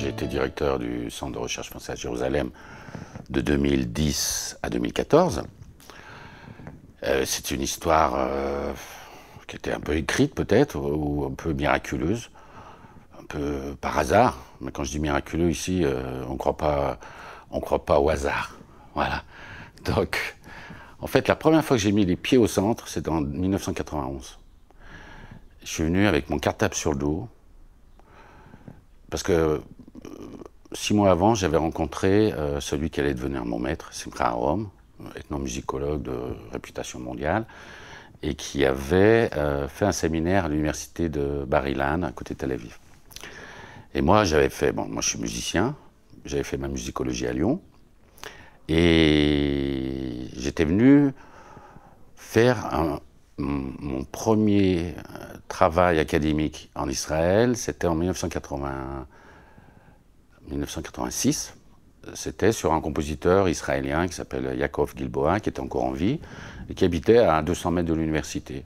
j'ai été directeur du Centre de recherche français à Jérusalem de 2010 à 2014. Euh, c'est une histoire euh, qui était un peu écrite peut-être, ou un peu miraculeuse, un peu par hasard. Mais quand je dis miraculeux ici, euh, on ne croit pas, croit pas au hasard. Voilà. Donc, en fait, la première fois que j'ai mis les pieds au centre, c'est en 1991. Je suis venu avec mon cartable sur le dos, parce que six mois avant, j'avais rencontré euh, celui qui allait devenir mon maître, Simcha Rome, ethnomusicologue de réputation mondiale, et qui avait euh, fait un séminaire à l'université de Bar-Ilan, à côté de Tel Aviv. Et moi, j'avais fait, bon, moi je suis musicien, j'avais fait ma musicologie à Lyon, et j'étais venu faire mon premier euh, travail académique en Israël, c'était en 1981. 1986. C'était sur un compositeur israélien qui s'appelle Yaakov Gilboa, qui était encore en vie, et qui habitait à 200 mètres de l'université.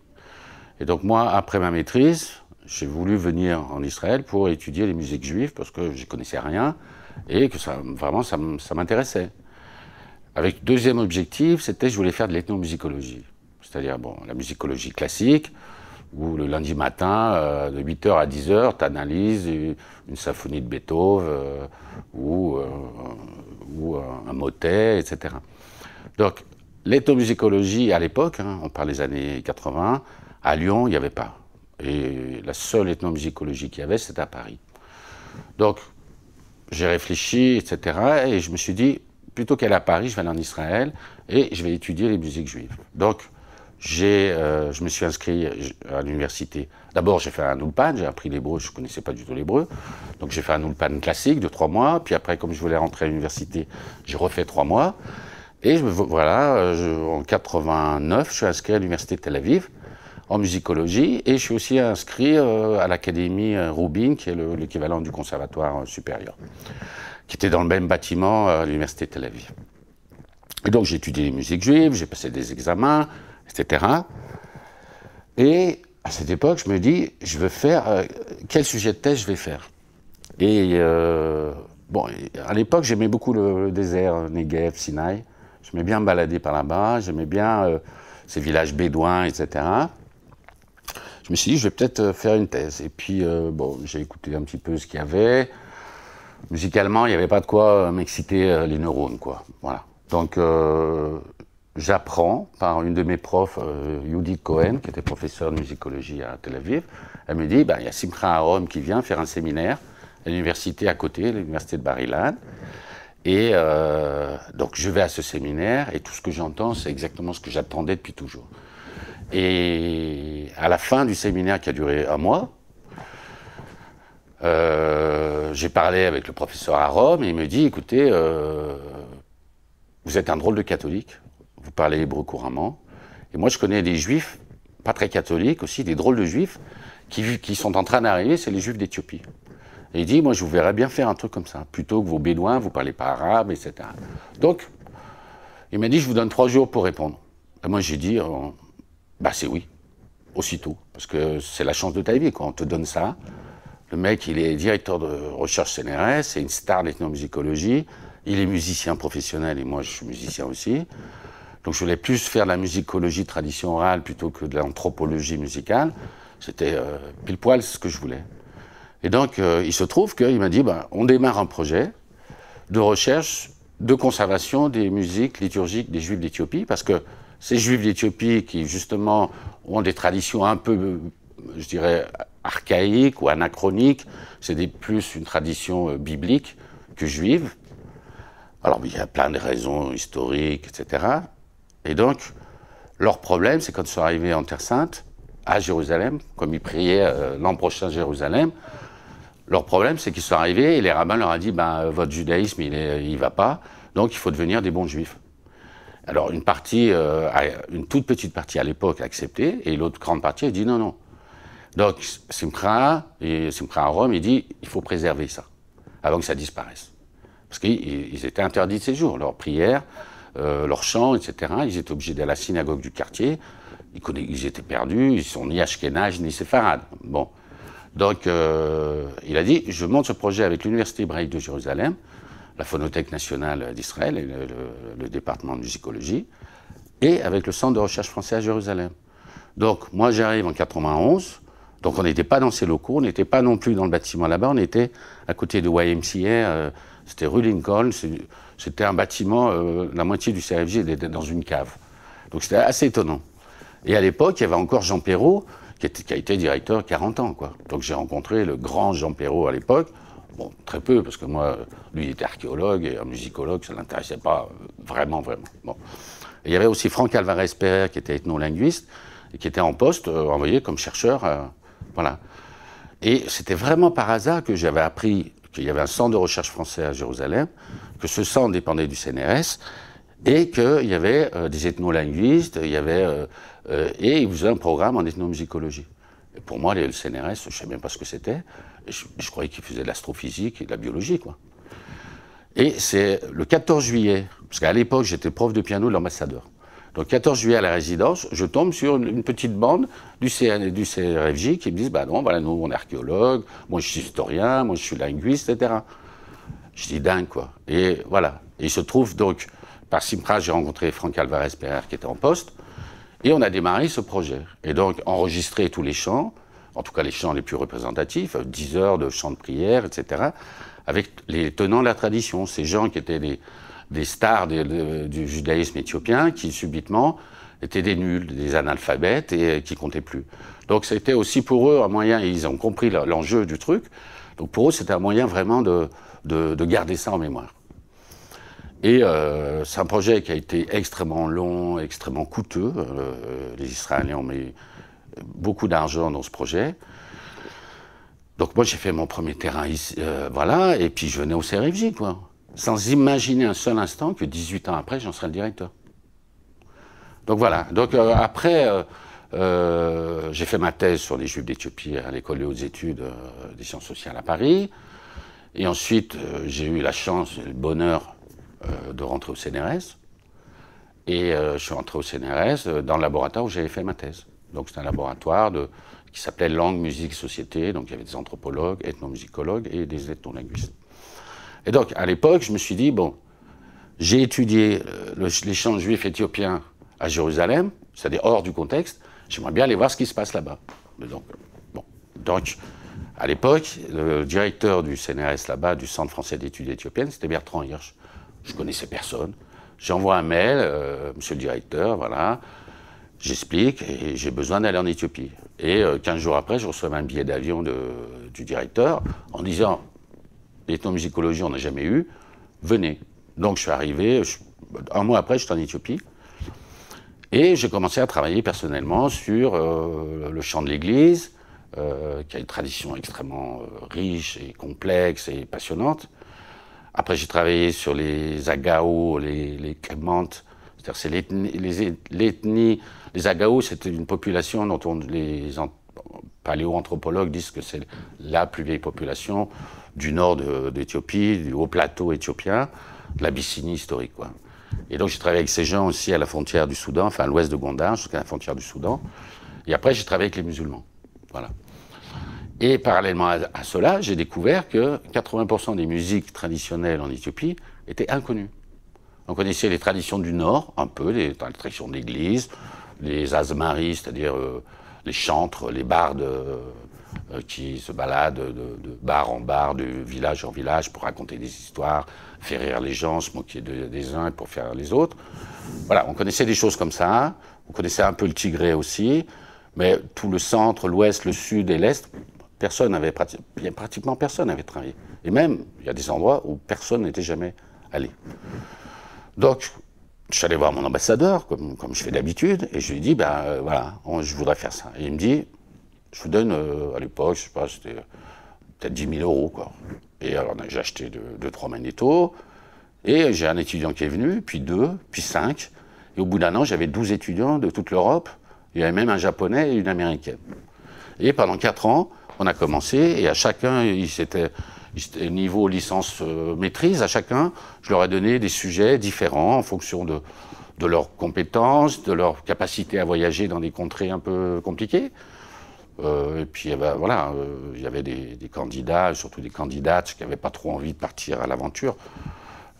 Et donc moi, après ma maîtrise, j'ai voulu venir en Israël pour étudier les musiques juives, parce que je connaissais rien, et que ça, vraiment, ça, m'intéressait. Avec deuxième objectif, c'était je voulais faire de l'ethnomusicologie. C'est-à-dire, bon, la musicologie classique, où le lundi matin, euh, de 8h à 10h, tu analyses une, symphonie de Beethoven euh, ou, euh, un motet, etc. Donc, l'ethnomusicologie à l'époque, hein, on parle des années 80, à Lyon, il n'y avait pas. Et la seule ethnomusicologie qu'il y avait, c'était à Paris. Donc, j'ai réfléchi, etc. Et je me suis dit, plutôt qu'aller à Paris, je vais aller en Israël et je vais étudier les musiques juives. Donc, euh, je me suis inscrit euh, à l'université. D'abord, j'ai fait un Ulpan, j'ai appris l'hébreu, je ne connaissais pas du tout l'hébreu. Donc j'ai fait un Ulpan classique de trois mois. Puis après, comme je voulais rentrer à l'université, j'ai refait trois mois. Et voilà, euh, en 89, je suis inscrit à l'université de Tel Aviv en musicologie. Et je suis aussi inscrit à l'académie Rubin, qui est l'équivalent du conservatoire supérieur, qui était dans le même bâtiment à l'université de Tel Aviv. Et donc j'ai étudié les musiques juives, j'ai passé des examens etc. Et à cette époque, je me dis, je veux faire, euh, quel sujet de thèse je vais faire Et euh, bon, à l'époque, j'aimais beaucoup le, désert, Negev, Sinaï. J'aimais bien me balader par là-bas, j'aimais bien euh, ces villages bédouins, etc. Je me suis dit, je vais peut-être faire une thèse. Et puis, bon, j'ai écouté un petit peu ce qu'il y avait. Musicalement, il n'y avait pas de quoi m'exciter les neurones, quoi. Voilà. Donc, j'apprends par une de mes profs, euh, Cohen, qui était professeur de musicologie à Tel Aviv. Elle me dit, bah, il y a Simcha Rome qui vient faire un séminaire à l'université à côté, l'université de bar Et euh, donc je vais à ce séminaire et tout ce que j'entends, c'est exactement ce que j'attendais depuis toujours. Et à la fin du séminaire qui a duré un mois, euh, j'ai parlé avec le professeur à Rome et il me dit, écoutez, euh, vous êtes un drôle de catholique vous parlez hébreu couramment. Et moi, je connais des juifs, pas très catholiques aussi, des drôles de juifs, qui, qui sont en train d'arriver, c'est les juifs d'Éthiopie. Et il dit, moi, je vous verrais bien faire un truc comme ça, plutôt que vos bédouins, vous parlez pas arabe, etc. Donc, il m'a dit, je vous donne trois jours pour répondre. Et moi, j'ai dit, euh, bah, c'est oui, aussitôt, parce que c'est la chance de ta vie, quand on te donne ça. Le mec, il est directeur de recherche CNRS, c'est une star de d'ethnomusicologie, il est musicien professionnel, et moi, je suis musicien aussi. Donc je voulais plus faire de la musicologie tradition orale plutôt que de l'anthropologie musicale. C'était euh, pile poil ce que je voulais. Et donc euh, il se trouve qu'il m'a dit, bah, on démarre un projet de recherche de conservation des musiques liturgiques des Juifs d'Éthiopie, parce que ces Juifs d'Éthiopie qui justement ont des traditions un peu, je dirais, archaïques ou anachroniques, c'est plus une tradition euh, biblique que juive. Alors il y a plein de raisons historiques, etc. Et donc, leur problème, c'est quand ils sont arrivés en Terre Sainte, à Jérusalem, comme ils priaient euh, l'an prochain Jérusalem, leur problème, c'est qu'ils sont arrivés et les rabbins leur ont dit ben, euh, votre judaïsme, il ne va pas, donc il faut devenir des bons juifs. Alors, une partie, euh, une toute petite partie à l'époque a accepté, et l'autre grande partie a dit non, non. Donc, Simcha, et à Rome, il dit il faut préserver ça, avant que ça disparaisse. Parce qu'ils étaient interdits de jours, leur prière leurs leur chant, etc. Ils étaient obligés d'aller à la synagogue du quartier. Ils, étaient perdus, ils sont ni Ashkenaz ni séfarades. Bon. Donc, euh, il a dit Je monte ce projet avec l'Université hébraïque de Jérusalem, la Phonothèque nationale d'Israël et le, département de musicologie, et avec le Centre de recherche français à Jérusalem. Donc, moi, j'arrive en 91. Donc, on n'était pas dans ces locaux, on n'était pas non plus dans le bâtiment là-bas, on était à côté de YMCA, euh, c'était rue Lincoln, c'était un bâtiment, euh, la moitié du CFG était dans une cave. Donc c'était assez étonnant. Et à l'époque, il y avait encore Jean Perrault, qui, était, a été directeur 40 ans. Quoi. Donc j'ai rencontré le grand Jean Perrault à l'époque. Bon, très peu, parce que moi, lui, il était archéologue et un musicologue, ça ne l'intéressait pas euh, vraiment, vraiment. Bon. il y avait aussi Franck Alvarez Perrer, qui était ethnolinguiste, et qui était en poste, euh, envoyé comme chercheur. voilà. Et c'était vraiment par hasard que j'avais appris qu'il y avait un centre de recherche français à Jérusalem, que ce centre dépendait du CNRS, et qu'il y avait euh, des ethnolinguistes, il y avait, euh, euh, et il faisait un programme en ethnomusicologie. Et pour moi, le CNRS, je ne savais même pas ce que c'était. Je, croyais qu'ils faisait de l'astrophysique et de la biologie, quoi. Et c'est le 14 juillet, parce qu'à l'époque, j'étais prof de piano de l'ambassadeur. Donc 14 juillet à la résidence, je tombe sur une, petite bande du, CN, du CRFJ qui me disent, bah non, voilà, nous on est archéologue, moi je suis historien, moi je suis linguiste, etc. Je dis dingue quoi. Et voilà. il se trouve donc, par Simpras, j'ai rencontré Franck Alvarez Pereire qui était en poste, et on a démarré ce projet. Et donc enregistrer tous les chants, en tout cas les chants les plus représentatifs, 10 heures de chants de prière, etc., avec les tenants de la tradition, ces gens qui étaient des des stars du judaïsme éthiopien qui subitement étaient des nuls, des analphabètes et euh, qui comptaient plus. Donc c'était aussi pour eux un moyen, et ils ont compris l'enjeu du truc, donc pour eux c'était un moyen vraiment de, de, garder ça en mémoire. Et euh, c'est un projet qui a été extrêmement long, extrêmement coûteux. Euh, les Israéliens ont mis beaucoup d'argent dans ce projet. Donc moi j'ai fait mon premier terrain ici, euh, voilà, et puis je venais au CRFJ, quoi sans imaginer un seul instant que 18 ans après, j'en serai le directeur. Donc voilà. Donc euh, après, euh, euh, j'ai fait ma thèse sur les Juifs d'Éthiopie à l'école des hautes études des sciences sociales à Paris. Et ensuite, j'ai eu la chance et le bonheur de rentrer au CNRS. Et je suis rentré au CNRS dans le laboratoire où j'avais fait ma thèse. Donc c'est un laboratoire qui s'appelait Langue, Musique, Société. Donc il y avait des anthropologues, ethnomusicologues et des ethnolinguistes. Et donc, à l'époque, je me suis dit, bon, j'ai étudié euh, l'échange juif-éthiopien à Jérusalem, c'est-à-dire hors du contexte, j'aimerais bien aller voir ce qui se passe là-bas. Donc, bon. donc, à l'époque, le directeur du CNRS là-bas, du Centre français d'études éthiopiennes, c'était Bertrand Hirsch. Je connaissais personne. J'envoie un mail, euh, monsieur le directeur, voilà, j'explique, et j'ai besoin d'aller en Éthiopie. Et 15 euh, jours après, je reçois un billet d'avion du directeur en disant L'ethnomusicologie, on n'a jamais eu. Venez. Donc je suis arrivé, un mois après, suis en Éthiopie. Et j'ai commencé à travailler personnellement sur euh, le chant de l'Église, euh, qui a une tradition extrêmement euh, riche et complexe et passionnante. Après, j'ai travaillé sur les Agao, les, les c'est-à-dire c'est l'ethnie, les, Agaos, Agao, c'était une population dont les paléo-anthropologues disent que c'est la plus vieille population du nord d'Éthiopie, du haut plateau éthiopien, de l'Abyssinie historique. Quoi. Et donc j'ai travaillé avec ces gens aussi à la frontière du Soudan, enfin à l'ouest de Gondar, jusqu'à la frontière du Soudan. Et après j'ai travaillé avec les musulmans. Voilà. Et parallèlement à, cela, j'ai découvert que 80% des musiques traditionnelles en Éthiopie étaient inconnues. On connaissait les traditions du Nord, un peu, les, les traditions d'église, les azmaris, c'est-à-dire euh, les chantres, les bardes. Euh, euh, qui se balade de, bar en bar, de village en village pour raconter des histoires, faire rire les gens, se moquer des uns pour faire rire les autres. Voilà, on connaissait des choses comme ça. On connaissait un peu le Tigré aussi, mais tout le centre, l'ouest, le sud et l'est, personne n'avait pratiquement personne n'avait travaillé. Et même, il y a des endroits où personne n'était jamais allé. Donc, je suis allé voir mon ambassadeur, comme, je fais d'habitude, et je lui ai dit, ben euh, voilà, je voudrais faire ça. Et il me dit, je vous donne, euh, à l'époque, je sais pas, c'était euh, peut-être 10 000 euros, quoi. Et alors, j'ai acheté 2-3 deux, magnétos, et j'ai un étudiant qui est venu, puis deux, puis 5. Et au bout d'un an, j'avais 12 étudiants de toute l'Europe. Il y avait même un japonais et une américaine. Et pendant 4 ans, on a commencé, et à chacun, il s'était niveau licence euh, maîtrise, à chacun, je leur ai donné des sujets différents en fonction de, de leurs compétences, de leur capacité à voyager dans des contrées un peu compliquées. Euh, et puis, eh ben, voilà, euh, il y avait des, candidats, surtout des candidates qui n'avaient pas trop envie de partir à l'aventure.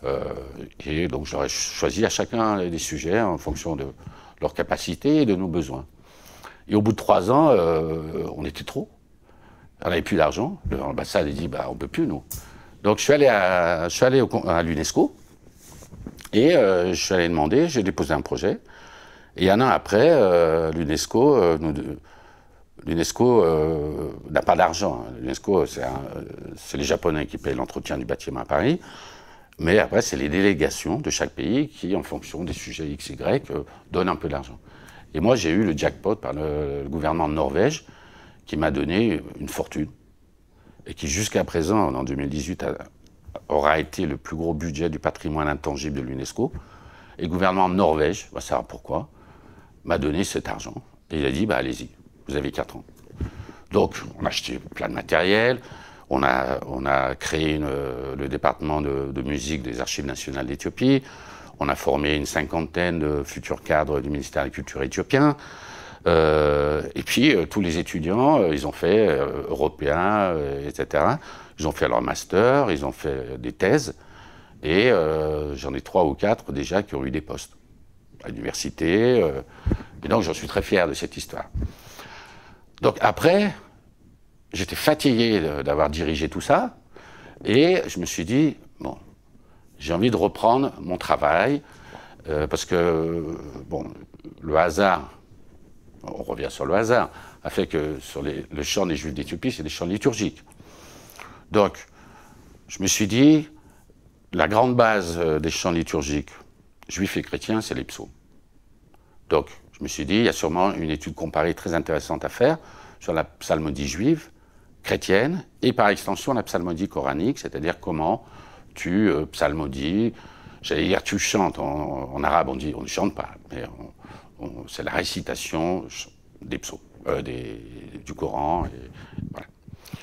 Euh, et donc, j'aurais choisi à chacun des sujets en fonction de leur capacité et de nos besoins. Et au bout de trois ans, on était trop. On n'avait plus d'argent. L'ambassade a dit bah, on ne peut plus, nous. Donc, je suis allé à, suis allé à l'UNESCO et je suis allé demander j'ai déposé un projet. Et un an après, l'UNESCO nous l'UNESCO euh, n'a pas d'argent. Hein. L'UNESCO, euh, c'est les Japonais qui paient l'entretien du bâtiment à Paris. Mais après, c'est les délégations de chaque pays qui, en fonction des sujets X, Y, euh, donnent un peu d'argent. Et moi, j'ai eu le jackpot par le, gouvernement de Norvège qui m'a donné une fortune et qui, jusqu'à présent, en 2018, aura été le plus gros budget du patrimoine intangible de l'UNESCO. Et le gouvernement de Norvège, on va bah, savoir pourquoi, m'a donné cet argent. Et il a dit, bah, allez-y, vous avez 4 ans. Donc, on a acheté plein de matériel, on a, créé euh, le département de, musique des Archives nationales d'Éthiopie, on a formé une cinquantaine de futurs cadres du ministère de la Culture éthiopien. Euh, et puis, euh, tous les étudiants, ils ont fait européens, etc. Ils ont fait leur master, ils ont fait des thèses. Et j'en ai trois ou quatre déjà qui ont eu des postes à l'université. et donc, j'en suis très fier de cette histoire. Donc après, j'étais fatigué d'avoir dirigé tout ça, et je me suis dit, bon, j'ai envie de reprendre mon travail, euh, parce que, bon, le hasard, on revient sur le hasard, a fait que sur les, le chant des Juifs d'Éthiopie, c'est des chants liturgiques. Donc, je me suis dit, la grande base euh, des chants liturgiques, juifs et chrétiens, c'est les psaumes. Donc, je me suis dit, il y a sûrement une étude comparée très intéressante à faire sur la psalmodie juive, chrétienne, et par extension la psalmodie coranique, c'est-à-dire comment tu euh, psalmodies, j'allais dire tu chantes, en, arabe on dit on ne chante pas, mais c'est la récitation des psaumes, euh, du Coran, et,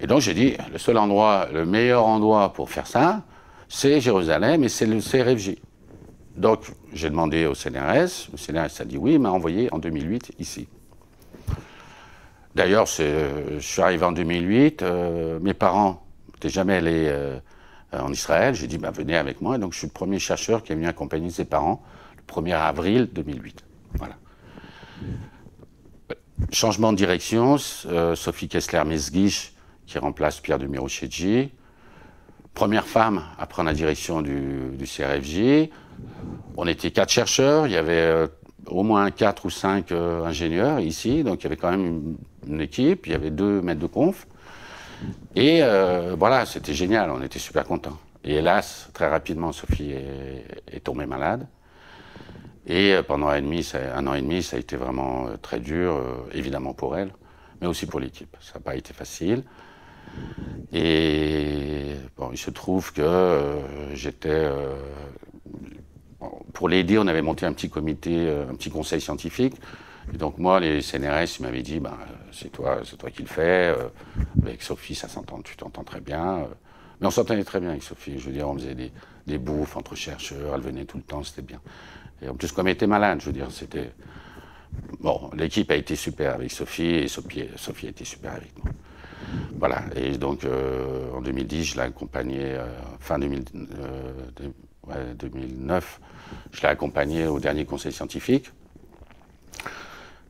Et donc j'ai dit, le seul endroit, le meilleur endroit pour faire ça, c'est Jérusalem et c'est le CRFJ. Donc j'ai demandé au CNRS, le CNRS a dit oui, il m'a envoyé en 2008 ici. D'ailleurs, euh, je suis arrivé en 2008, euh, mes parents n'étaient jamais allés euh, en Israël, j'ai dit bah, venez avec moi, et donc je suis le premier chercheur qui est venu accompagner ses parents le 1er avril 2008. Voilà. Changement de direction, Sophie Kessler-Mesguich qui remplace Pierre de Mirochedji, première femme à prendre la direction du CRFJ, on était quatre chercheurs, il y avait euh, au moins quatre ou cinq euh, ingénieurs ici, donc il y avait quand même une, équipe, il y avait deux maîtres de conf. Et euh, voilà, c'était génial, on était super contents. Et hélas, très rapidement, Sophie est, tombée malade. Et pendant un an, et demi, ça, un an et demi, ça a été vraiment très dur, évidemment pour elle, mais aussi pour l'équipe. Ça n'a pas été facile. Et bon, il se trouve que j'étais pour l'aider, on avait monté un petit comité, euh, un petit conseil scientifique. Et donc moi, les CNRS m'avaient dit, ben, euh, c'est toi, c'est toi qui le fais. Euh, avec Sophie, ça s'entend, tu t'entends très bien. Mais on s'entendait très bien avec Sophie. Je veux dire, on faisait des, bouffes entre chercheurs, elle venait tout le temps, c'était bien. Et en plus, comme elle était malade, je veux dire, c'était... Bon, l'équipe a été super avec Sophie et Sophie, était a été super avec moi. Voilà, et donc en 2010, je l'ai accompagnée, fin 2009, je l'ai accompagnée au dernier conseil scientifique.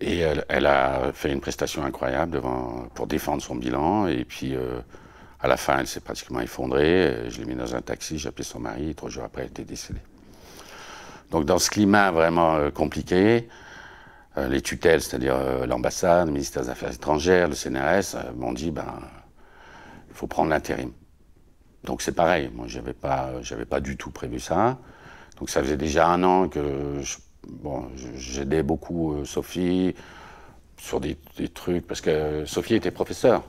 Et elle, a fait une prestation incroyable devant, pour défendre son bilan. Et puis, euh, à la fin, elle s'est pratiquement effondrée. Je l'ai mise dans un taxi, j'ai appelé son mari. trois jours après, elle était décédée. Donc, dans ce climat vraiment euh, compliqué, euh, les tutelles, c'est-à-dire l'ambassade, le ministère des Affaires étrangères, le CNRS, m'ont dit ben, il faut prendre l'intérim. Donc, c'est pareil. Moi, je n'avais pas du tout prévu ça. Donc ça faisait déjà un an que bon, j'aidais beaucoup euh, Sophie sur des, trucs, parce que Sophie était professeure,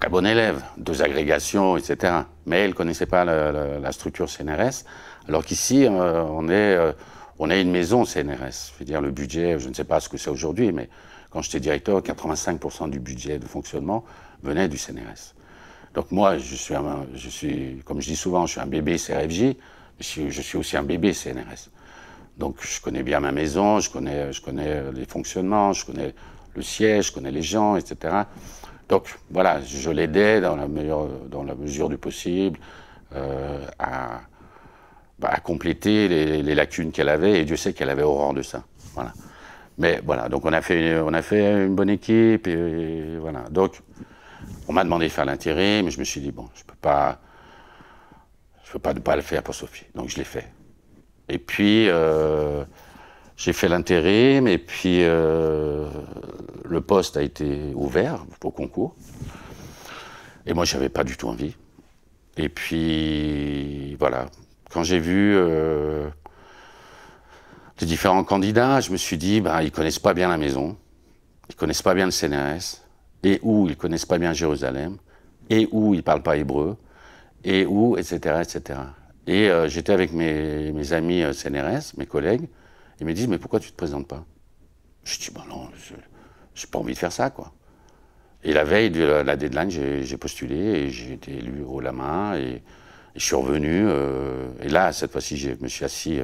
très bonne élève, deux agrégations, etc. Mais elle ne connaissait pas la, structure CNRS, alors qu'ici, euh, on, est, euh, on une maison CNRS. Je veux dire, le budget, je ne sais pas ce que c'est aujourd'hui, mais quand j'étais directeur, 85% du budget de fonctionnement venait du CNRS. Donc moi, je suis, je suis, comme je dis souvent, je suis un bébé CRFJ, je, suis aussi un bébé CNRS. Donc je connais bien ma maison, je connais, je connais les fonctionnements, je connais le siège, je connais les gens, etc. Donc voilà, je l'aidais dans, la meilleure, dans la mesure du possible euh, bah, à, compléter les, lacunes qu'elle avait, et Dieu sait qu'elle avait horreur de ça. Voilà. Mais voilà, donc on a fait, on a fait une bonne équipe, et, voilà. Donc on m'a demandé de faire l'intérêt, mais je me suis dit, bon, je ne peux pas pas ne pas le faire pour Sophie. Donc je l'ai fait. Et puis, euh, j'ai fait l'intérim, et puis euh, le poste a été ouvert au concours. Et moi, j'avais pas du tout envie. Et puis, voilà. Quand j'ai vu euh, les différents candidats, je me suis dit, ils bah, ils connaissent pas bien la maison, ils connaissent pas bien le CNRS, et où ils connaissent pas bien Jérusalem, et où ils parlent pas hébreu et où, etc. etc. Et euh, j'étais avec mes, amis euh, CNRS, mes collègues, ils me disent Mais pourquoi tu ne te présentes pas Je dis Ben non, n'ai pas envie de faire ça, quoi. Et la veille de la, deadline, j'ai postulé et j'ai été élu haut la main et, je suis revenu. Euh, et là, cette fois-ci, je me suis assis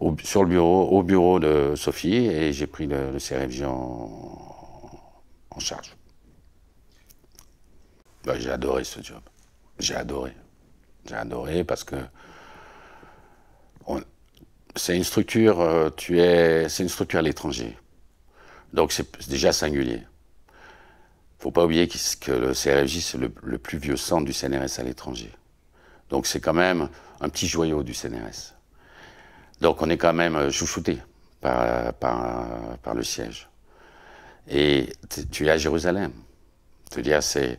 au, sur le bureau, au bureau de Sophie et j'ai pris le, le CRFG en, charge. Bah, j'ai adoré ce job. J'ai adoré. J'ai adoré parce que c'est une structure, euh, tu es, c'est une structure à l'étranger. Donc c'est déjà singulier. Faut pas oublier que le CRFJ, c'est le, plus vieux centre du CNRS à l'étranger. Donc c'est quand même un petit joyau du CNRS. Donc on est quand même euh, chouchouté par, par le siège. Et tu es à Jérusalem. Te dire, c'est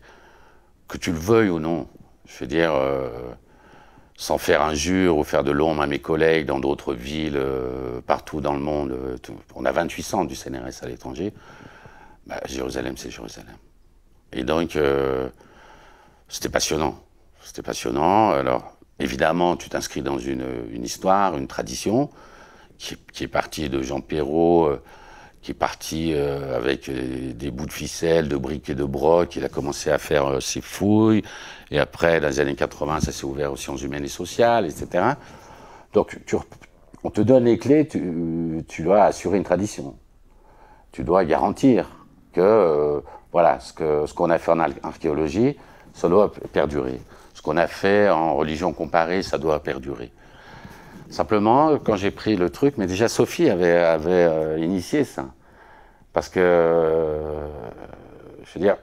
que tu le veuilles ou non, je veux dire, euh, sans faire injure ou faire de l'ombre à mes collègues dans d'autres villes, euh, partout dans le monde, euh, on a 28 du CNRS à l'étranger. Bah, Jérusalem, c'est Jérusalem. Et donc, c'était passionnant. C'était passionnant. Alors, évidemment, tu t'inscris dans une, histoire, une tradition, qui est partie de Jean Perrault qui est parti euh, avec euh, des bouts de ficelle, de briques et de brocs, Il a commencé à faire euh, ses fouilles. Et après, dans les années 80, ça s'est ouvert aux sciences humaines et sociales, etc. Donc, on te donne les clés, tu, dois assurer une tradition. Tu dois garantir que voilà, ce qu'on a fait en archéologie, ça doit perdurer. Ce qu'on a fait en religion comparée, ça doit perdurer. Simplement, quand j'ai pris le truc, mais déjà Sophie avait, euh, initié ça. Parce que, euh, je veux dire,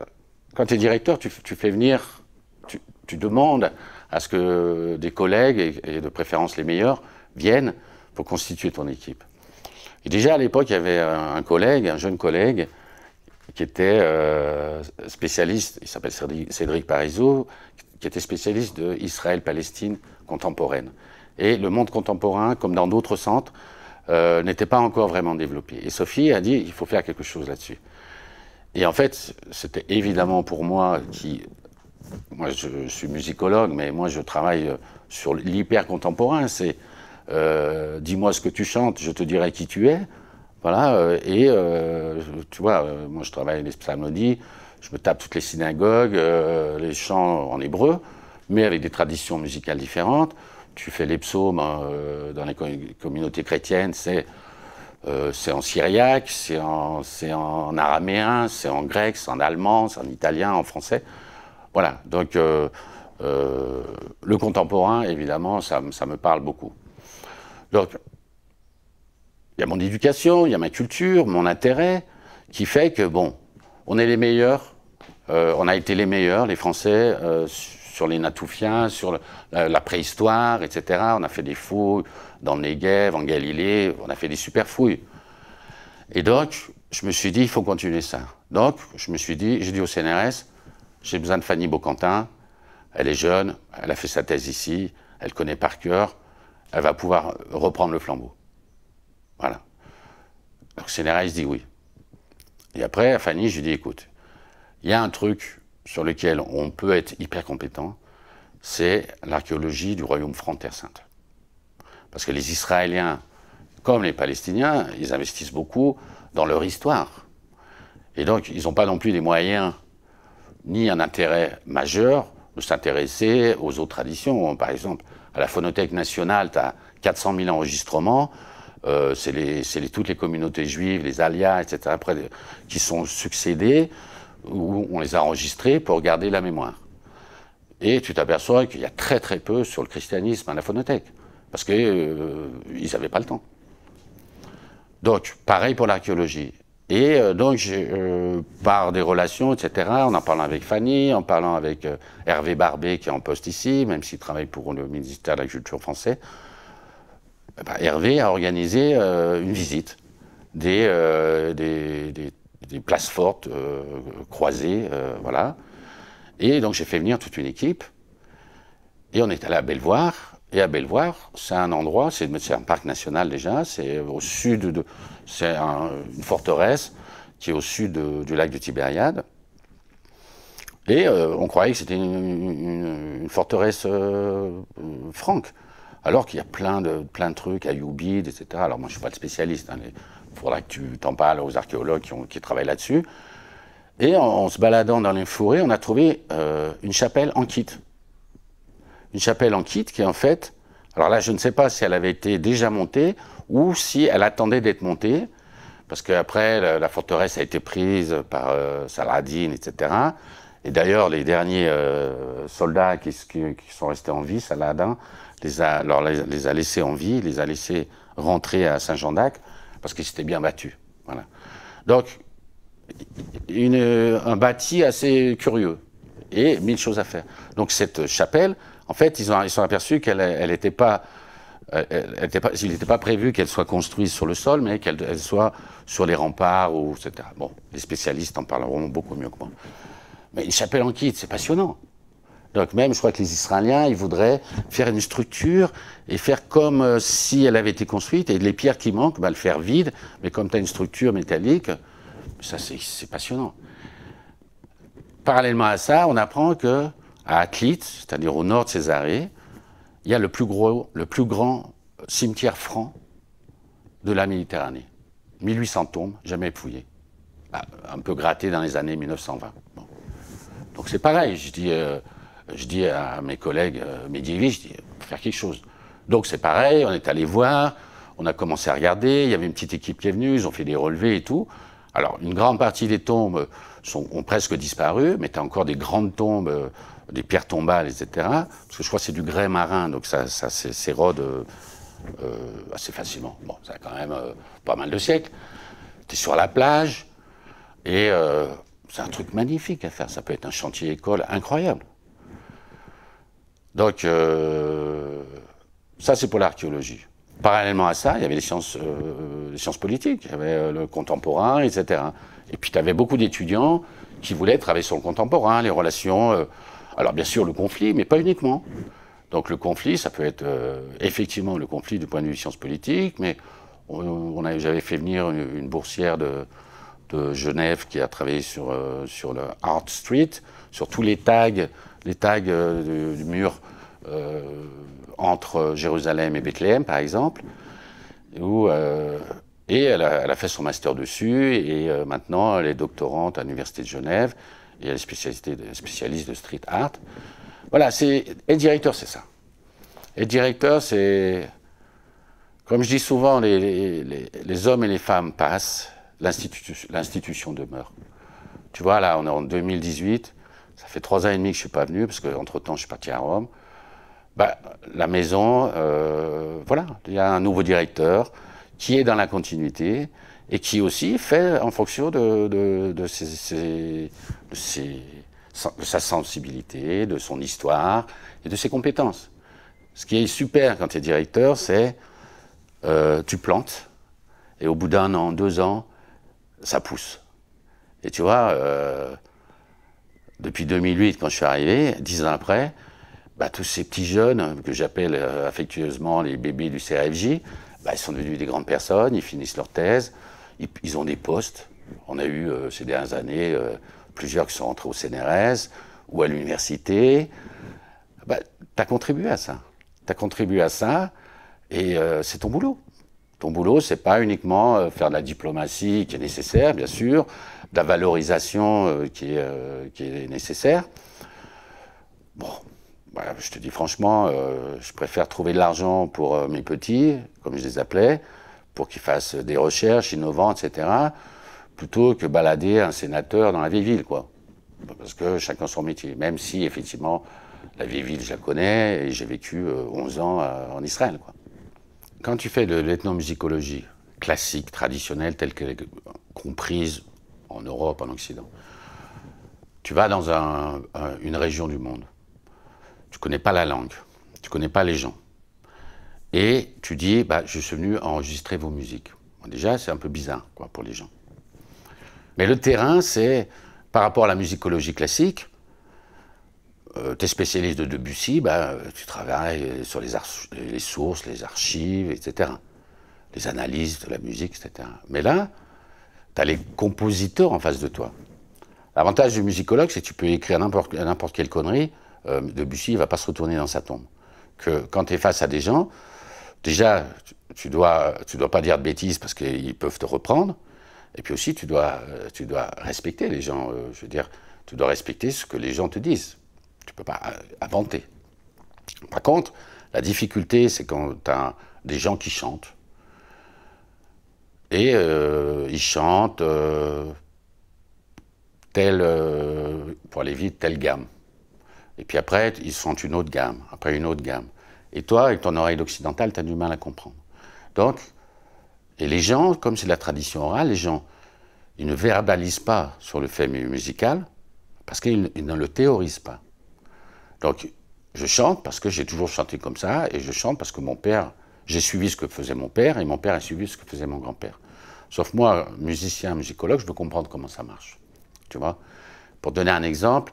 quand tu es directeur, tu, fais venir, tu, demandes à ce que des collègues, et, de préférence les meilleurs, viennent pour constituer ton équipe. Et déjà à l'époque, il y avait un collègue, un jeune collègue, qui était euh, spécialiste, il s'appelle Cédric Parizeau, qui était spécialiste de Israël-Palestine contemporaine. Et le monde contemporain, comme dans d'autres centres, euh, n'était pas encore vraiment développé. Et Sophie a dit, il faut faire quelque chose là-dessus. Et en fait, c'était évidemment pour moi qui... Moi, je, suis musicologue, mais moi, je travaille euh, sur l'hyper contemporain. C'est euh, dis-moi ce que tu chantes, je te dirai qui tu es. Voilà, et tu vois, moi je travaille les psalmodies, je me tape toutes les synagogues, les chants en hébreu, mais avec des traditions musicales différentes tu fais les psaumes hein, euh, dans les communautés chrétiennes, euh, c'est en syriaque, c'est en, en, araméen, c'est en grec, c'est en allemand, c'est en italien, en français. Voilà, donc euh, le contemporain, évidemment, ça, ça, me parle beaucoup. Donc, il y a mon éducation, il y a ma culture, mon intérêt, qui fait que, bon, on est les meilleurs, on a été les meilleurs, les Français, sur les Natoufiens, sur la, préhistoire, etc. On a fait des fouilles dans le Negev, en Galilée, on a fait des super fouilles. Et donc, je me suis dit, il faut continuer ça. Donc, je me suis dit, j'ai dit au CNRS, j'ai besoin de Fanny Bocantin, elle est jeune, elle a fait sa thèse ici, elle connaît par cœur, elle va pouvoir reprendre le flambeau. Voilà. Donc, le CNRS dit oui. Et après, à Fanny, je lui dis, écoute, il y a un truc sur lequel on peut être hyper compétent, c'est l'archéologie du royaume franc Sainte. Parce que les Israéliens, comme les Palestiniens, ils investissent beaucoup dans leur histoire. Et donc, ils n'ont pas non plus les moyens ni un intérêt majeur de s'intéresser aux autres traditions. Par exemple, à la Phonothèque nationale, tu as 400 000 enregistrements. Euh, c'est les, toutes les communautés juives, les alias, etc., qui sont succédées où on les a enregistrés pour garder la mémoire. Et tu t'aperçois qu'il y a très très peu sur le christianisme à la phonothèque, parce qu'ils euh, n'avaient pas le temps. Donc, pareil pour l'archéologie. Et euh, donc, euh, par des relations, etc., en en parlant avec Fanny, en parlant avec Hervé Barbet, qui est en poste ici, même s'il travaille pour le ministère de la Culture français, bah, Hervé a organisé une visite des des places fortes, euh, croisées, euh, voilà. Et donc j'ai fait venir toute une équipe. Et on est allé à Belvoir. Et à Belvoir, c'est un endroit, c'est un parc national déjà, c'est au sud de. C'est une forteresse qui est au sud du lac de Tibériade. Et euh, on croyait que c'était une, forteresse franque. Alors qu'il y a plein de, plein trucs à Yubid, etc. Alors moi, je ne suis pas le spécialiste. Hein, il faudra que tu t'en parles aux archéologues qui, travaillent là-dessus. Et en, se baladant dans les forêts, on a trouvé euh, une chapelle en kit. Une chapelle en kit qui, en fait, alors là, je ne sais pas si elle avait été déjà montée ou si elle attendait d'être montée, parce qu'après, la, forteresse a été prise par euh, Saladin, etc. Et d'ailleurs, les derniers euh, soldats qui, sont restés en vie, Saladin les a, alors, les, a laissés en vie, les a laissés rentrer à Saint-Jean-d'Acre parce qu'ils s'étaient bien battus. Voilà. Donc, euh, un bâti assez curieux et mille choses à faire. Donc cette chapelle, en fait, ils ont, ils sont aperçus qu'elle n'était pas, euh, elle, il n'était pas prévu qu'elle soit construite sur le sol, mais qu'elle soit sur les remparts ou etc. Bon, les spécialistes en parleront beaucoup mieux que moi. Mais une chapelle en kit, c'est passionnant. Donc même, je crois que les Israéliens, ils voudraient faire une structure et faire comme euh, si elle avait été construite, et les pierres qui manquent, bah, le faire vide, mais comme tu as une structure métallique, ça c'est passionnant. Parallèlement à ça, on apprend que à Atlit, c'est-à-dire au nord de Césarée, il y a le plus, gros, le plus grand cimetière franc de la Méditerranée. 1800 tombes, jamais fouillées. Bah, un peu grattées dans les années 1920. Donc c'est pareil, je dis... Euh, je dis à mes collègues euh, médiévistes, je dis, faire quelque chose. Donc c'est pareil, on est allé voir, on a commencé à regarder, il y avait une petite équipe qui est venue, ils ont fait des relevés et tout. Alors, une grande partie des tombes ont presque disparu, mais tu as encore des grandes tombes, euh, des pierres tombales, etc. Parce que je crois que c'est du grès marin, donc ça, s'érode euh, assez facilement. Bon, ça a quand même pas mal de siècles. Tu es sur la plage, et c'est un truc magnifique à faire. Ça peut être un chantier école incroyable. Donc, euh, ça, c'est pour l'archéologie. Parallèlement à ça, il y avait les sciences, euh, sciences politiques, il y avait euh, le contemporain, etc. Et puis, tu avais beaucoup d'étudiants qui voulaient travailler sur le contemporain, les relations. alors, bien sûr, le conflit, mais pas uniquement. Donc, le conflit, ça peut être effectivement le conflit du point de vue des sciences politiques, mais on, j'avais fait venir une boursière de, de Genève qui a travaillé sur, euh, sur le Art Street, sur tous les tags, les tags euh, du, mur euh, entre Jérusalem et Bethléem, par exemple. Où, et elle a, fait son master dessus, et maintenant elle est doctorante à l'Université de Genève, et elle est spécialiste de street art. Voilà, c'est, être directeur, c'est ça. Être directeur, c'est. Comme je dis souvent, les hommes et les femmes passent, l'institution demeure. Tu vois, là, on est en 2018, ça fait trois ans et demi que je ne suis pas venu, parce qu'entre-temps, je suis parti à Rome. Bah, la maison, euh, voilà, il y a un nouveau directeur qui est dans la continuité et qui aussi fait en fonction de, de, de, ses, ses, de sa sensibilité, de son histoire et de ses compétences. Ce qui est super quand tu es directeur, c'est euh, tu plantes et au bout d'un an, deux ans, ça pousse. Et tu vois, euh, depuis 2008, quand je suis arrivé, dix ans après, bah, tous ces petits jeunes que j'appelle euh, affectueusement les bébés du CRFJ, bah, ils sont devenus des grandes personnes, ils finissent leur thèse, ils, ont des postes. On a eu euh, ces dernières années plusieurs qui sont rentrés au CNRS ou à l'université. Bah, tu as contribué à ça. Tu as contribué à ça et c'est ton boulot. Ton boulot, c'est pas uniquement euh, faire de la diplomatie qui est nécessaire, bien sûr, de la valorisation euh, qui, est, euh, est nécessaire. Bon, bah, je te dis franchement, je préfère trouver de l'argent pour mes petits, comme je les appelais, pour qu'ils fassent des recherches innovantes, etc., plutôt que balader un sénateur dans la vieille ville, quoi. Bah, parce que chacun son métier. Même si, effectivement, la vieille ville, je la connais et j'ai vécu 11 ans en Israël, quoi. Quand tu fais de l'ethnomusicologie classique, traditionnelle, telle qu'elle est comprise en Europe, en Occident, tu vas dans une région du monde, tu connais pas la langue, tu connais pas les gens, et tu dis, bah, je suis venu enregistrer vos musiques. déjà, c'est un peu bizarre quoi, pour les gens. Mais le terrain, c'est, par rapport à la musicologie classique, euh, tu es spécialiste de Debussy, bah, tu travailles euh, sur les, sources, les archives, etc. Les analyses de la musique, etc. Mais là, tu as les compositeurs en face de toi. L'avantage du musicologue, c'est que tu peux écrire n'importe quelle connerie. Euh, Debussy, va pas se retourner dans sa tombe. Que quand tu es face à des gens, déjà, tu dois, tu dois pas dire de bêtises parce qu'ils peuvent te reprendre. Et puis aussi, tu dois, tu dois respecter les gens. je veux dire, tu dois respecter ce que les gens te disent peut pas inventer. Par contre, la difficulté, c'est quand tu as des gens qui chantent. Et euh, ils chantent euh, telle, euh, pour aller vite, telle gamme. Et puis après, ils chantent une autre gamme, après une autre gamme. Et toi, avec ton oreille occidentale, tu as du mal à comprendre. Donc, et les gens, comme c'est la tradition orale, les gens, ils ne verbalisent pas sur le fait musical parce qu'ils ne le théorisent pas. Donc, je chante parce que j'ai toujours chanté comme ça, et je chante parce que mon père, j'ai suivi ce que faisait mon père, et mon père a suivi ce que faisait mon grand-père. Sauf moi, musicien, musicologue, je veux comprendre comment ça marche. Tu vois Pour donner un exemple,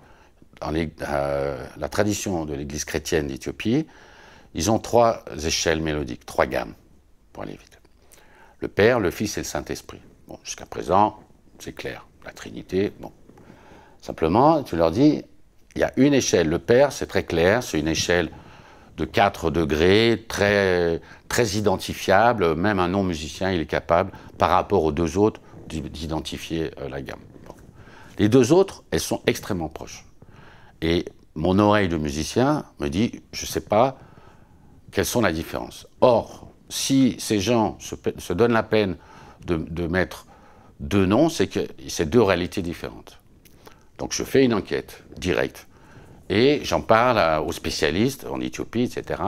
dans euh, la tradition de l'église chrétienne d'Éthiopie, ils ont trois échelles mélodiques, trois gammes, pour aller vite. Le Père, le Fils et le Saint-Esprit. Bon, jusqu'à présent, c'est clair, la Trinité, bon. Simplement, tu leur dis, il y a une échelle, le père, c'est très clair, c'est une échelle de 4 degrés, très, très identifiable. Même un non-musicien, il est capable, par rapport aux deux autres, d'identifier euh, la gamme. Les deux autres, elles sont extrêmement proches. Et mon oreille de musicien me dit, je ne sais pas quelles sont la différence. Or, si ces gens se, donnent la peine de, de mettre deux noms, c'est que c'est deux réalités différentes. Donc je fais une enquête directe. Et j'en parle aux spécialistes en Éthiopie, etc.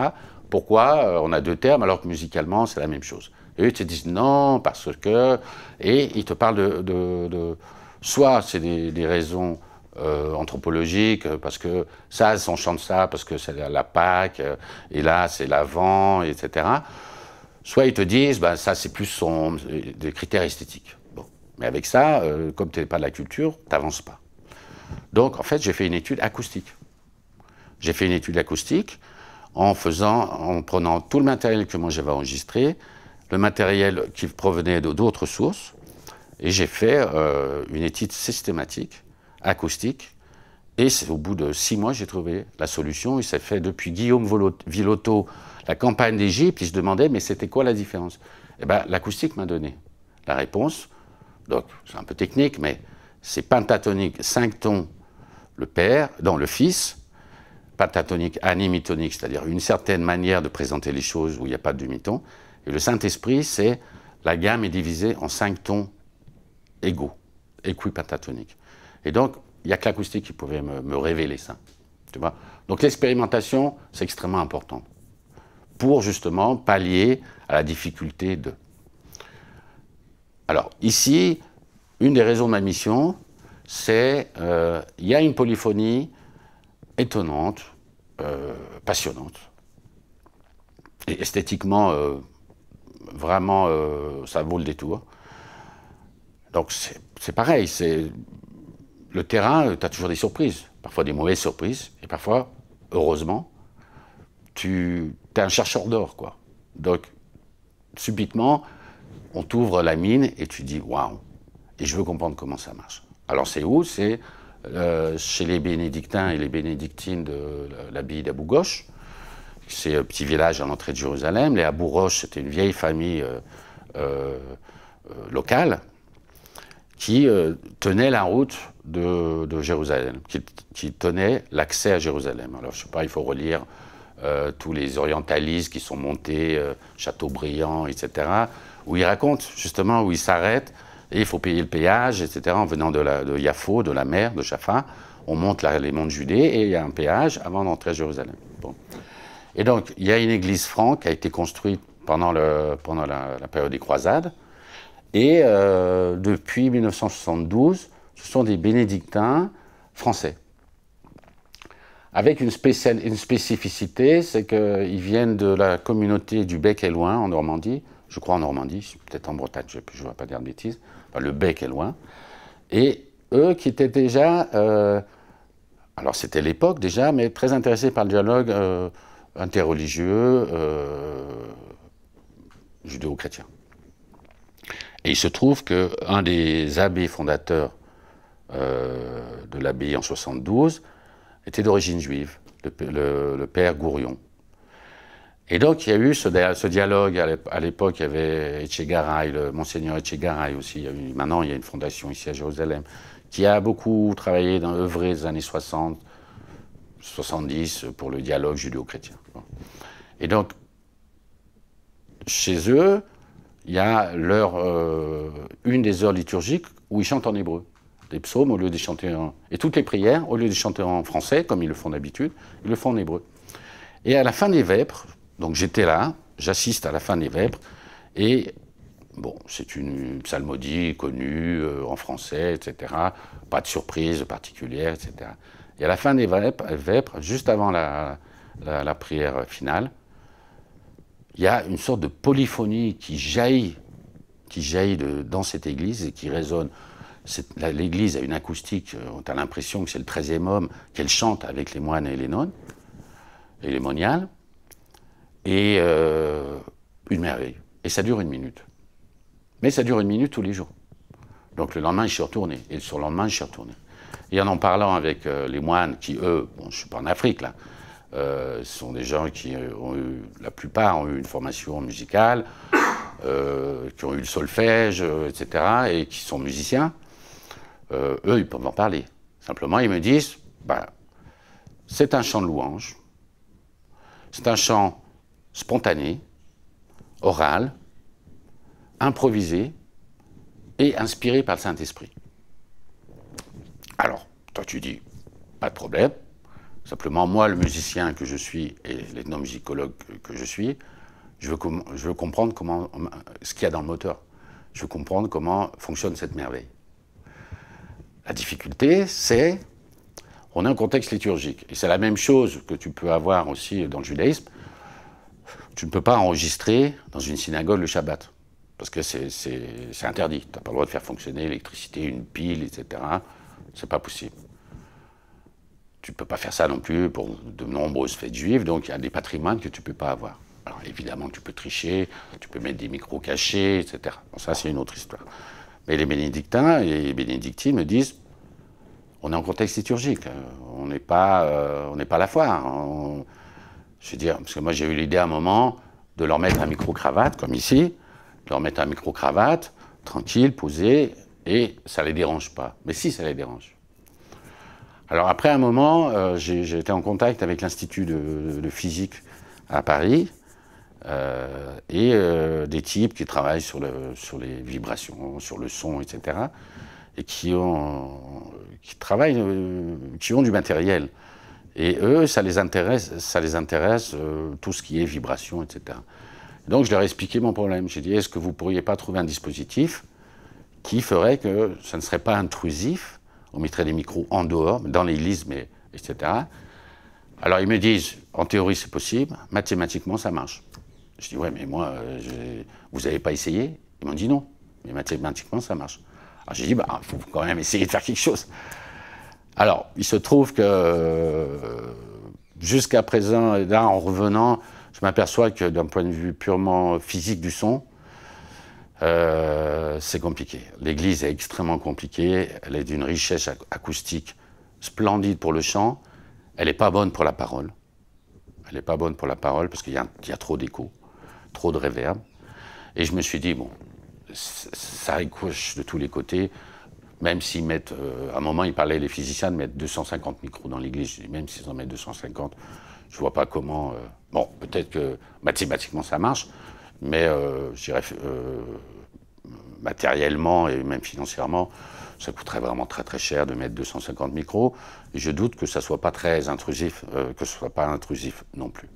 Pourquoi euh, on a deux termes alors que musicalement c'est la même chose Et eux ils te disent non, parce que. Et ils te parlent de. soit c'est des, raisons euh, anthropologiques, euh, parce que ça, on chante ça, parce que c'est la, la, Pâque, et là c'est l'Avent, etc. Soit ils te disent, bah, ça c'est plus son, des critères esthétiques. Mais avec ça, comme tu n'es pas de la culture, tu n'avances pas. Donc, en fait, j'ai fait une étude acoustique. J'ai fait une étude acoustique en, faisant, en prenant tout le matériel que moi j'avais enregistré, le matériel qui provenait d'autres sources, et j'ai fait euh, une étude systématique, acoustique, et au bout de six mois, j'ai trouvé la solution. et s'est fait depuis Guillaume Villotto, la campagne d'Égypte, il se demandait, mais c'était quoi la différence Eh bien, l'acoustique m'a donné la réponse. Donc, c'est un peu technique, mais c'est pentatonique cinq tons le père, dans le fils, pentatonique animitonique, c'est-à-dire une certaine manière de présenter les choses où il n'y a pas de demi-ton, et le Saint-Esprit, c'est la gamme est divisée en cinq tons égaux, équipentatoniques. Et donc, il n'y a que l'acoustique qui pouvait me, révéler ça. Tu vois donc l'expérimentation, c'est extrêmement important pour justement pallier à la difficulté de. Alors ici, une des raisons de ma mission, c'est qu'il euh, y a une polyphonie étonnante, euh, passionnante, et esthétiquement, euh, vraiment, ça vaut le détour. Donc c'est pareil, c'est le terrain, tu as toujours des surprises, parfois des mauvaises surprises, et parfois, heureusement, tu es un chercheur d'or, quoi. Donc, subitement, on t'ouvre la mine et tu dis, waouh, et je veux comprendre comment ça marche. Alors c'est où C'est euh, chez les bénédictins et les bénédictines de l'abbaye d'Abou Ghosh. C'est un petit village à l'entrée de Jérusalem. Les Abou Roche, c'était une vieille famille euh, euh, locale qui tenait la route de, Jérusalem, qui, tenait l'accès à Jérusalem. Alors je ne sais pas, il faut relire tous les orientalistes qui sont montés, châteaubriand etc., où ils racontent justement, où ils s'arrêtent et il faut payer le péage, etc. En venant de, la, de Yafo, de la mer, de Jaffa, on monte les monts de Judée et il y a un péage avant d'entrer à Jérusalem. Et donc, il y a une église franque qui a été construite pendant, le, pendant la, période des croisades. Et euh, depuis 1972, ce sont des bénédictins français. Avec une, une spécificité, c'est qu'ils viennent de la communauté du Bec et Loin en Normandie, je crois en Normandie, peut-être en Bretagne, je ne vais pas dire de bêtises, le bec est loin. Et eux qui étaient déjà, euh, alors c'était l'époque déjà, mais très intéressés par le dialogue euh, interreligieux euh, judéo-chrétien. Et il se trouve qu'un des abbés fondateurs de l'abbaye en 72 était d'origine juive, le père Gourion. Et donc, il y a eu ce, dialogue. À l'époque, il y avait Echegaray, le monseigneur Echegaray aussi. maintenant, il y a une fondation ici à Jérusalem qui a beaucoup travaillé, dans, œuvré des années 60, 70 pour le dialogue judéo-chrétien. Et donc, chez eux, il y a leur, euh, une des heures liturgiques où ils chantent en hébreu. Des psaumes au lieu de chanter en... Et toutes les prières, au lieu de chanter en français, comme ils le font d'habitude, ils le font en hébreu. Et à la fin des vêpres, donc j'étais là, j'assiste à la fin des Vêpres, et bon, c'est une psalmodie connue euh, en français, etc. Pas de surprise particulière, etc. Et à la fin des Vêpres, euh, juste avant la, prière finale, il y a une sorte de polyphonie qui jaillit, qui jaillit dans cette église et qui résonne. L'église a une acoustique, euh, on a l'impression que c'est le 13e homme qu'elle chante avec les moines et les nonnes, et les moniales et euh, une merveille. Et ça dure une minute. Mais ça dure une minute tous les jours. Donc le lendemain, je suis retourné. Et le surlendemain, je suis retourné. Et en en parlant avec euh, les moines, qui eux, bon, je ne suis pas en Afrique là, euh, sont des gens qui ont eu, la plupart ont eu une formation musicale, qui ont eu le solfège, etc., et qui sont musiciens, eux, ils peuvent en parler. Simplement, ils me disent, bah, c'est un chant de louange, c'est un chant Spontané, oral, improvisé et inspiré par le Saint-Esprit. Alors, toi tu dis, pas de problème, simplement moi, le musicien que je suis et l'ethnomusicologue que je suis, je veux, comprendre comment, ce qu'il y a dans le moteur. Je veux comprendre comment fonctionne cette merveille. La difficulté, c'est, on a un contexte liturgique. Et c'est la même chose que tu peux avoir aussi dans le judaïsme tu ne peux pas enregistrer dans une synagogue le Shabbat. Parce que c'est interdit. Tu n'as pas le droit de faire fonctionner l'électricité, une pile, etc. C'est pas possible. Tu ne peux pas faire ça non plus pour de nombreuses fêtes juives, donc il y a des patrimoines que tu ne peux pas avoir. Alors évidemment, tu peux tricher, tu peux mettre des micros cachés, etc. ça, c'est une autre histoire. Mais les bénédictins et les bénédictines me disent on est en contexte liturgique, hein. on n'est pas, euh, pas à la foire. Hein parce que moi j'ai eu l'idée à un moment de leur mettre un micro-cravate, comme ici, de leur mettre un micro-cravate, tranquille, posé, et ça les dérange pas. Mais si, ça les dérange. Alors après un moment, euh, j'ai été en contact avec l'Institut de, physique à Paris, euh, et euh, des types qui travaillent sur, les vibrations, sur le son, etc., et qui travaillent, qui ont du matériel. Et eux, ça les intéresse, ça les intéresse euh, tout ce qui est vibration, etc. Donc je leur ai expliqué mon problème. J'ai dit, est-ce que vous ne pourriez pas trouver un dispositif qui ferait que ça ne serait pas intrusif On mettrait des micros en dehors, dans l'église, mais, etc. Alors ils me disent, en théorie c'est possible, mathématiquement ça marche. Je dis, ouais, mais moi, euh, vous n'avez pas essayé Ils m'ont dit non, mais mathématiquement ça marche. Alors j'ai dit, bah, il faut quand même essayer de faire quelque chose. Alors, il se trouve que jusqu'à présent, et là, en revenant, je m'aperçois que d'un point de vue purement physique du son, euh, c'est compliqué. L'église est extrêmement compliquée, elle est d'une richesse acoustique splendide pour le chant, elle n'est pas bonne pour la parole. Elle n'est pas bonne pour la parole parce qu'il y, a trop d'écho, trop de réverb. Et je me suis dit, bon, ça écouche de tous les côtés, même s'ils mettent, euh, à un moment, ils parlaient, les physiciens, de mettre 250 micros dans l'église. Je dis, Même s'ils en mettent 250, je vois pas comment. Euh, bon, peut-être que mathématiquement ça marche, mais euh, je dirais euh, matériellement et même financièrement, ça coûterait vraiment très très cher de mettre 250 micros. je doute que ça soit pas très intrusif, que ce soit pas intrusif non plus.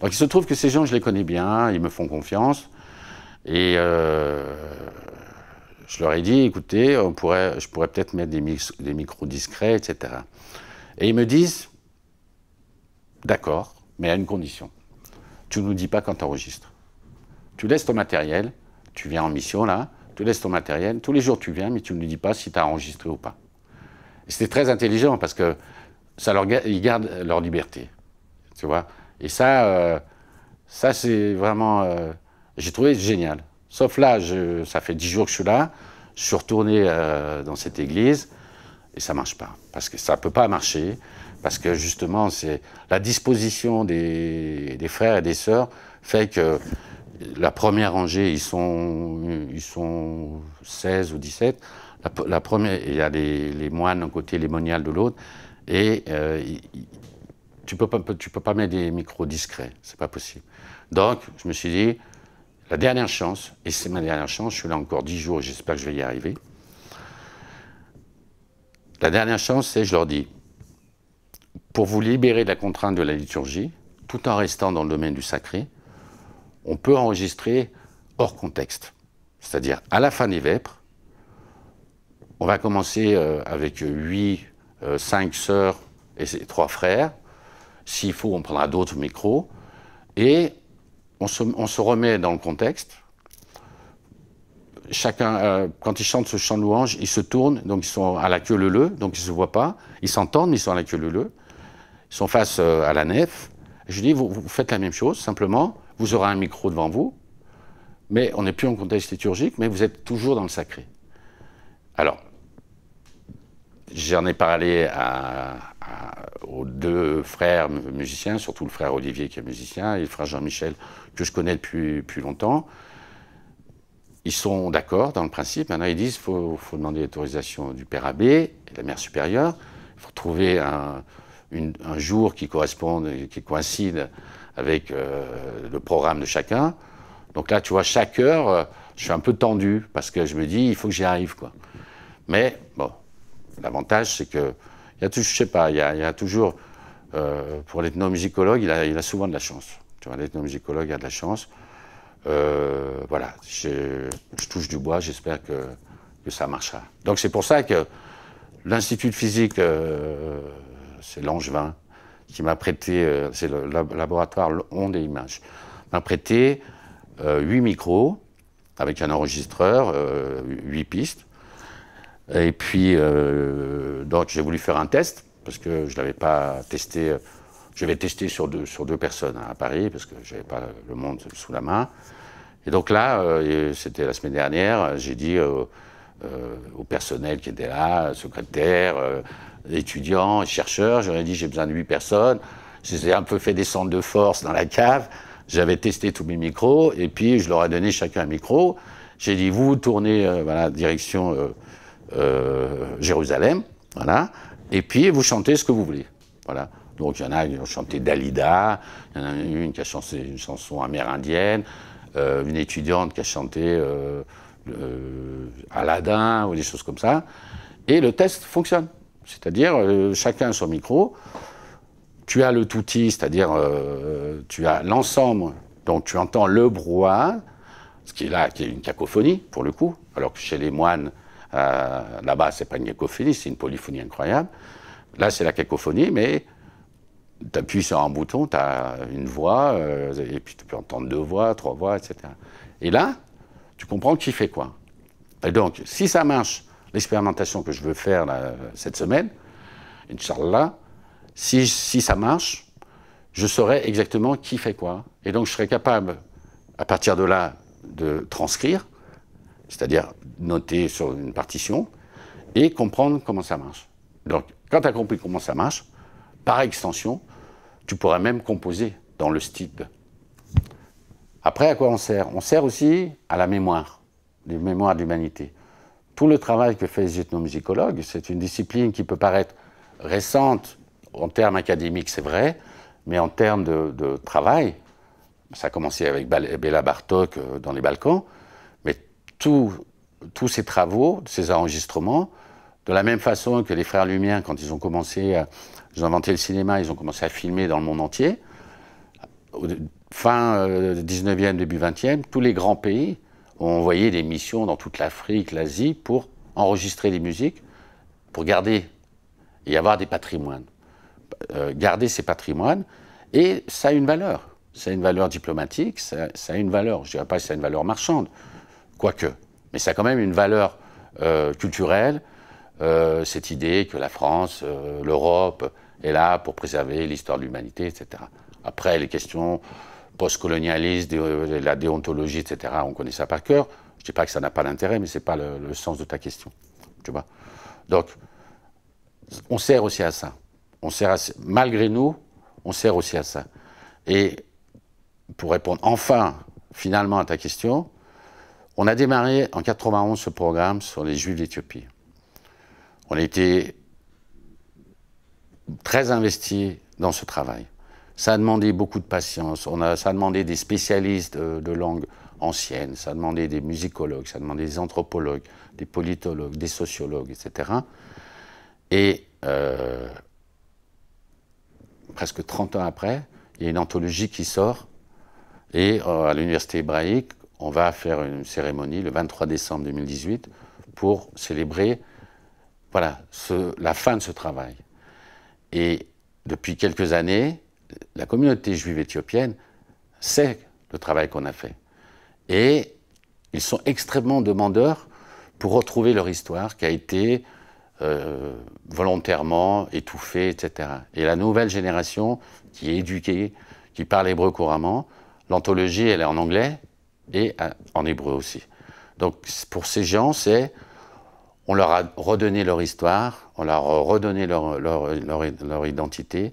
Donc il se trouve que ces gens, je les connais bien, ils me font confiance. Et je leur ai dit, écoutez, on pourrait, je pourrais peut-être mettre des, micros discrets, etc. Et ils me disent, d'accord, mais à une condition. Tu ne nous dis pas quand tu enregistres. Tu laisses ton matériel, tu viens en mission là, tu laisses ton matériel, tous les jours tu viens, mais tu ne nous dis pas si tu as enregistré ou pas. C'était très intelligent parce que ça leur, garde leur liberté. Tu vois Et ça, euh, ça c'est vraiment. Euh, j'ai trouvé génial. Sauf là, ça fait dix jours que je suis là, je suis retourné euh, dans cette église et ça marche pas. Parce que ça peut pas marcher, parce que justement, c'est la disposition des, frères et des sœurs fait que la première rangée, ils sont, ils sont 16 ou 17. La, première, il y a les, moines d'un côté, les moniales de l'autre. Et euh, tu ne peux, pas, tu peux pas mettre des micros discrets, c'est pas possible. Donc, je me suis dit, la dernière chance, et c'est ma dernière chance, je suis là encore dix jours, j'espère que je vais y arriver. La dernière chance, c'est, je leur dis, pour vous libérer de la contrainte de la liturgie, tout en restant dans le domaine du sacré, on peut enregistrer hors contexte. C'est-à-dire, à la fin des vêpres, on va commencer euh, avec huit, euh, cinq sœurs et trois frères. S'il faut, on prendra d'autres micros. Et on se, remet dans le contexte. Chacun, euh, quand ils chantent ce chant de louange, ils se tournent, donc ils sont à la queue leu donc ils ne se voient pas. Ils s'entendent, mais ils sont à la queue leu-leu. Ils sont face euh, à la nef. Je dis, vous, faites la même chose, simplement, vous aurez un micro devant vous, mais on n'est plus en contexte liturgique, mais vous êtes toujours dans le sacré. Alors, j'en ai parlé à, euh, aux deux frères musiciens, surtout le frère Olivier qui est musicien et le frère Jean-Michel que je connais depuis, plus longtemps. Ils sont d'accord dans le principe. Maintenant, ils disent qu'il faut, demander l'autorisation du père abbé et de la mère supérieure. Il faut trouver un, jour qui corresponde, qui coïncide avec euh, le programme de chacun. Donc là, tu vois, chaque heure, euh, je suis un peu tendu parce que je me dis, il faut que j'y arrive. Quoi. Mais bon, l'avantage, c'est que il y a, je sais pas, il y a, toujours, euh, pour l'ethnomusicologue, il a, souvent de la chance. Tu vois, l'ethnomusicologue a de la chance. Euh, voilà, je touche du bois, j'espère que, que, ça marchera. Donc c'est pour ça que l'Institut de physique, euh, c'est Langevin, qui m'a prêté, c'est le laboratoire Ondes et Images, m'a prêté 8 micros avec un enregistreur, huit pistes, et puis, euh, donc, j'ai voulu faire un test, parce que je ne l'avais pas testé. Euh, je vais tester sur deux, sur deux personnes à Paris, parce que je n'avais pas le monde sous la main. Et donc là, euh, c'était la semaine dernière, j'ai dit au euh, personnel qui était là, secrétaire, étudiants, chercheurs, j'aurais dit j'ai besoin de huit personnes. J'ai un peu fait descendre de force dans la cave. J'avais testé tous mes micros, et puis je leur ai donné chacun un micro. J'ai dit, vous tournez, voilà, direction euh, Jérusalem, voilà, et puis vous chantez ce que vous voulez, voilà. Donc il y en a qui ont chanté Dalida, il y en a une qui a chanté une chanson amérindienne, euh, une étudiante qui a chanté euh, Aladdin ou des choses comme ça. Et le test fonctionne. C'est-à-dire, chacun son micro, tu as le touti, c'est-à-dire tu as l'ensemble, donc tu entends le brouhaha, ce qui est là, qui est une cacophonie pour le coup, alors que chez les moines, euh, là-bas, c'est pas une cacophonie, c'est une polyphonie incroyable. Là, c'est la cacophonie, mais tu appuies sur un bouton, tu as une voix, euh, et puis tu peux entendre deux voix, trois voix, etc. Et là, tu comprends qui fait quoi. Et donc, si ça marche, l'expérimentation que je veux faire cette semaine, Inch'Allah, si, si ça marche, je saurai exactement qui fait quoi. Et donc, je serai capable, à partir de là, de transcrire c'est-à-dire noter sur une partition et comprendre comment ça marche. Donc, quand tu as compris comment ça marche, par extension, tu pourras même composer dans le style. Après, à quoi on sert On sert aussi à la mémoire, les mémoires l'humanité. Tout le travail que fait les ethnomusicologues, c'est une discipline qui peut paraître récente en termes académiques, c'est vrai, mais en termes de, de, travail, ça a commencé avec Bella Bartok euh, dans les Balkans, tous, tous ces travaux, ces enregistrements, de la même façon que les frères Lumière, quand ils ont commencé, à, ils inventé le cinéma, ils ont commencé à filmer dans le monde entier, fin 19e, euh, début 20e, tous les grands pays ont envoyé des missions dans toute l'Afrique, l'Asie, pour enregistrer des musiques, pour garder et avoir des patrimoines. Euh, garder ces patrimoines, et ça a une valeur. Ça a une valeur diplomatique, ça, ça a une valeur, je ne dirais pas que ça a une valeur marchande, quoique. Mais ça a quand même une valeur euh, culturelle, euh, cette idée que la France, euh, l'Europe est là pour préserver l'histoire de l'humanité, etc. Après, les questions postcolonialistes, la déontologie, etc., on connaît ça par cœur. Je ne dis pas que ça n'a pas d'intérêt, mais ce n'est pas le, sens de ta question. Tu vois Donc, on sert aussi à ça. On sert malgré nous, on sert aussi à ça. Et pour répondre enfin, finalement, à ta question, on a démarré en 91 ce programme sur les Juifs d'Éthiopie. On a été très investis dans ce travail. Ça a demandé beaucoup de patience, on a, ça a demandé des spécialistes de, langues langue ancienne, ça a demandé des musicologues, ça a demandé des anthropologues, des politologues, des sociologues, etc. Et euh, presque 30 ans après, il y a une anthologie qui sort, et euh, à l'université hébraïque, on va faire une cérémonie le 23 décembre 2018 pour célébrer voilà, la fin de ce travail. Et depuis quelques années, la communauté juive éthiopienne sait le travail qu'on a fait. Et ils sont extrêmement demandeurs pour retrouver leur histoire qui a été euh, volontairement étouffée, etc. Et la nouvelle génération qui est éduquée, qui parle hébreu couramment, l'anthologie, elle est en anglais, et en hébreu aussi. Donc pour ces gens, c'est on leur a redonné leur histoire, on leur a redonné leur, identité,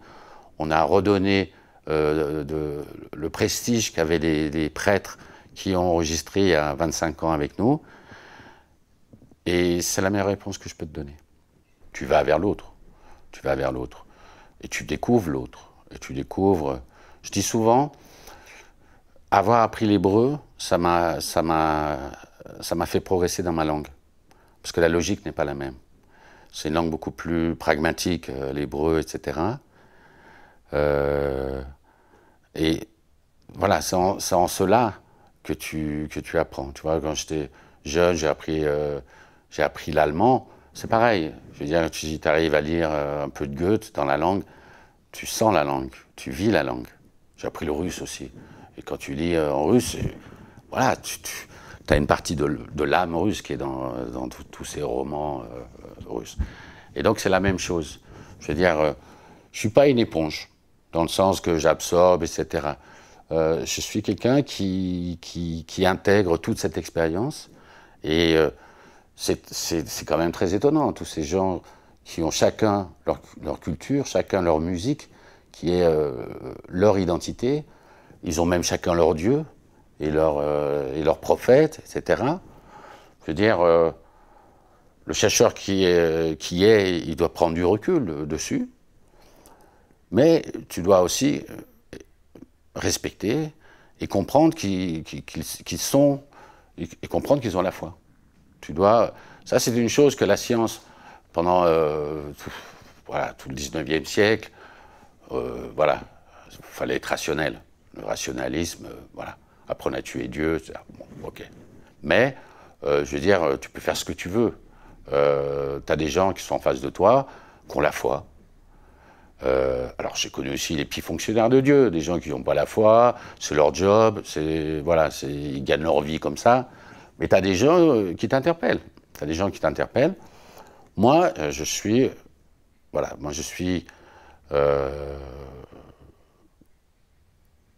on a redonné euh, de, le prestige qu'avaient les, les, prêtres qui ont enregistré à 25 ans avec nous. Et c'est la meilleure réponse que je peux te donner. Tu vas vers l'autre, tu vas vers l'autre, et tu découvres l'autre, et tu découvres. Je dis souvent, avoir appris l'hébreu, ça m'a, fait progresser dans ma langue. Parce que la logique n'est pas la même. C'est une langue beaucoup plus pragmatique, euh, l'hébreu, etc. Euh, et voilà, c'est en, cela que tu, que tu apprends. Tu vois, quand j'étais jeune, j'ai appris, euh, j'ai appris l'allemand. C'est pareil. Je veux dire, tu arrives à lire un peu de Goethe dans la langue, tu sens la langue, tu vis la langue. J'ai appris le russe aussi. Et quand tu lis euh, en russe, euh, voilà, tu, as une partie de, l'âme russe qui est dans, tous ces romans euh, russes. Et donc c'est la même chose. Je veux dire, je ne suis pas une éponge, dans le sens que j'absorbe, etc. je suis quelqu'un qui, intègre toute cette expérience. Et c'est quand même très étonnant, tous ces gens qui ont chacun leur culture, chacun leur musique, qui est leur identité. Ils ont même chacun leur dieu et leur, euh, et leur prophète, etc. Je veux dire, euh, le chercheur qui est, qui est, il doit prendre du recul dessus. Mais tu dois aussi respecter et comprendre qu'ils sont et comprendre qu'ils ont la foi. Tu dois, ça c'est une chose que la science pendant tout, euh, voilà, tout le 19e siècle, voilà, il fallait être rationnel. Le rationalisme, euh, voilà, apprendre à tuer Dieu, bon, ok. Mais, euh, je veux dire, euh, tu peux faire ce que tu veux. T'as tu as des gens qui sont en face de toi, qui ont la foi. alors j'ai connu aussi les petits fonctionnaires de Dieu, des gens qui n'ont pas la foi, c'est leur job, c'est voilà, c'est ils gagnent leur vie comme ça. Mais tu as des gens qui t'interpellent. Tu des gens qui t'interpellent. Moi, je suis voilà, moi je suis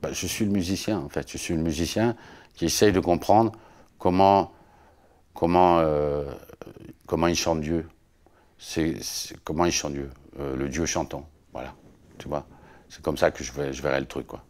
bah, je suis le musicien, en fait. Je suis le musicien qui essaye de comprendre comment, comment, euh, comment il chante Dieu. C'est comment il chante Dieu, euh, le Dieu chantant. Voilà, tu vois. C'est comme ça que je, je verrai le truc, quoi.